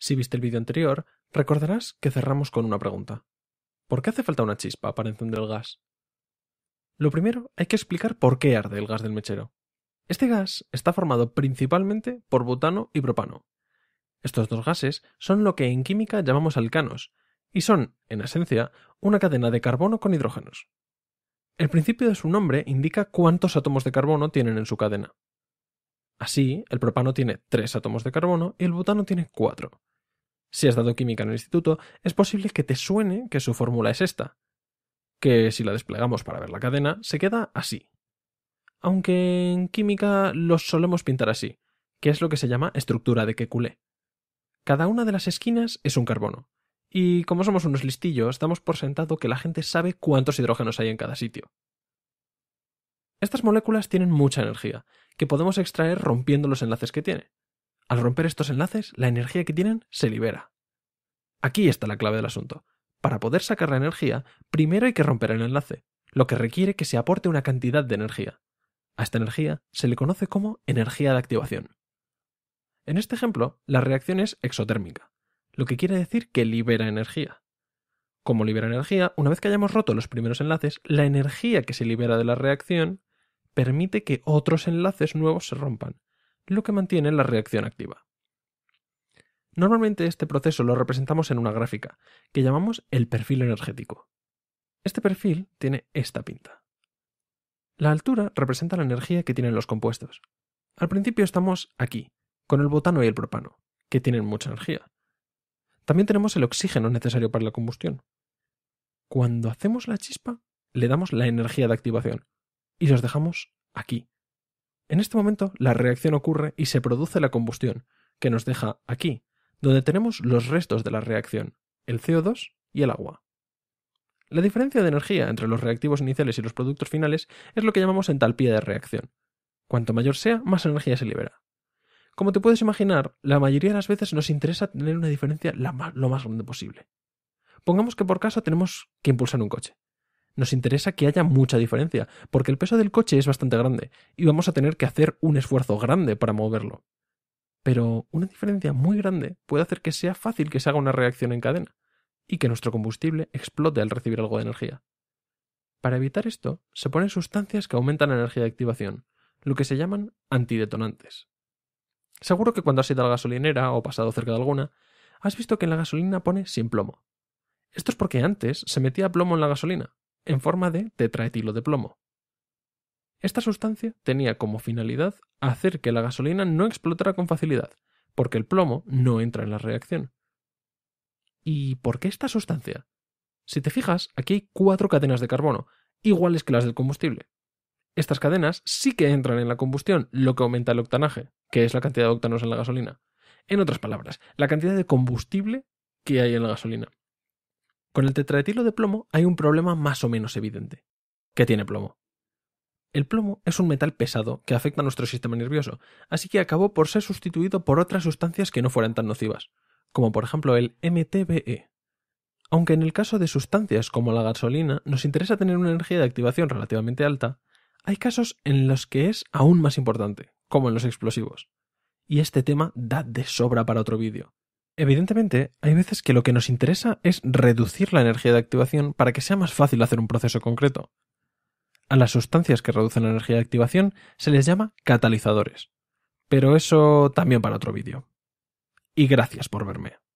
Si viste el vídeo anterior, recordarás que cerramos con una pregunta. ¿Por qué hace falta una chispa para encender el gas? Lo primero, hay que explicar por qué arde el gas del mechero. Este gas está formado principalmente por butano y propano. Estos dos gases son lo que en química llamamos alcanos, y son, en esencia, una cadena de carbono con hidrógenos. El principio de su nombre indica cuántos átomos de carbono tienen en su cadena. Así, el propano tiene tres átomos de carbono y el butano tiene cuatro. Si has dado química en el instituto, es posible que te suene que su fórmula es esta, que si la desplegamos para ver la cadena, se queda así. Aunque en química los solemos pintar así, que es lo que se llama estructura de Kekulé. Cada una de las esquinas es un carbono, y como somos unos listillos, damos por sentado que la gente sabe cuántos hidrógenos hay en cada sitio. Estas moléculas tienen mucha energía, que podemos extraer rompiendo los enlaces que tiene. Al romper estos enlaces, la energía que tienen se libera. Aquí está la clave del asunto. Para poder sacar la energía, primero hay que romper el enlace, lo que requiere que se aporte una cantidad de energía. A esta energía se le conoce como energía de activación. En este ejemplo, la reacción es exotérmica, lo que quiere decir que libera energía. Como libera energía, una vez que hayamos roto los primeros enlaces, la energía que se libera de la reacción permite que otros enlaces nuevos se rompan, lo que mantiene la reacción activa. Normalmente este proceso lo representamos en una gráfica, que llamamos el perfil energético. Este perfil tiene esta pinta. La altura representa la energía que tienen los compuestos. Al principio estamos aquí, con el botano y el propano, que tienen mucha energía. También tenemos el oxígeno necesario para la combustión. Cuando hacemos la chispa, le damos la energía de activación y los dejamos aquí, en este momento, la reacción ocurre y se produce la combustión, que nos deja aquí, donde tenemos los restos de la reacción, el CO2 y el agua. La diferencia de energía entre los reactivos iniciales y los productos finales es lo que llamamos entalpía de reacción. Cuanto mayor sea, más energía se libera. Como te puedes imaginar, la mayoría de las veces nos interesa tener una diferencia lo más grande posible. Pongamos que por caso tenemos que impulsar un coche nos interesa que haya mucha diferencia, porque el peso del coche es bastante grande y vamos a tener que hacer un esfuerzo grande para moverlo. Pero una diferencia muy grande puede hacer que sea fácil que se haga una reacción en cadena y que nuestro combustible explote al recibir algo de energía. Para evitar esto, se ponen sustancias que aumentan la energía de activación, lo que se llaman antidetonantes. Seguro que cuando has ido a la gasolinera o pasado cerca de alguna, has visto que en la gasolina pone sin plomo. Esto es porque antes se metía plomo en la gasolina, en forma de tetraetilo de plomo. Esta sustancia tenía como finalidad hacer que la gasolina no explotara con facilidad, porque el plomo no entra en la reacción. ¿Y por qué esta sustancia? Si te fijas, aquí hay cuatro cadenas de carbono, iguales que las del combustible. Estas cadenas sí que entran en la combustión, lo que aumenta el octanaje, que es la cantidad de octanos en la gasolina. En otras palabras, la cantidad de combustible que hay en la gasolina. Con el tetraetilo de plomo hay un problema más o menos evidente. ¿Qué tiene plomo? El plomo es un metal pesado que afecta a nuestro sistema nervioso, así que acabó por ser sustituido por otras sustancias que no fueran tan nocivas, como por ejemplo el MTBE. Aunque en el caso de sustancias como la gasolina nos interesa tener una energía de activación relativamente alta, hay casos en los que es aún más importante, como en los explosivos. Y este tema da de sobra para otro vídeo. Evidentemente, hay veces que lo que nos interesa es reducir la energía de activación para que sea más fácil hacer un proceso concreto. A las sustancias que reducen la energía de activación se les llama catalizadores. Pero eso también para otro vídeo. Y gracias por verme.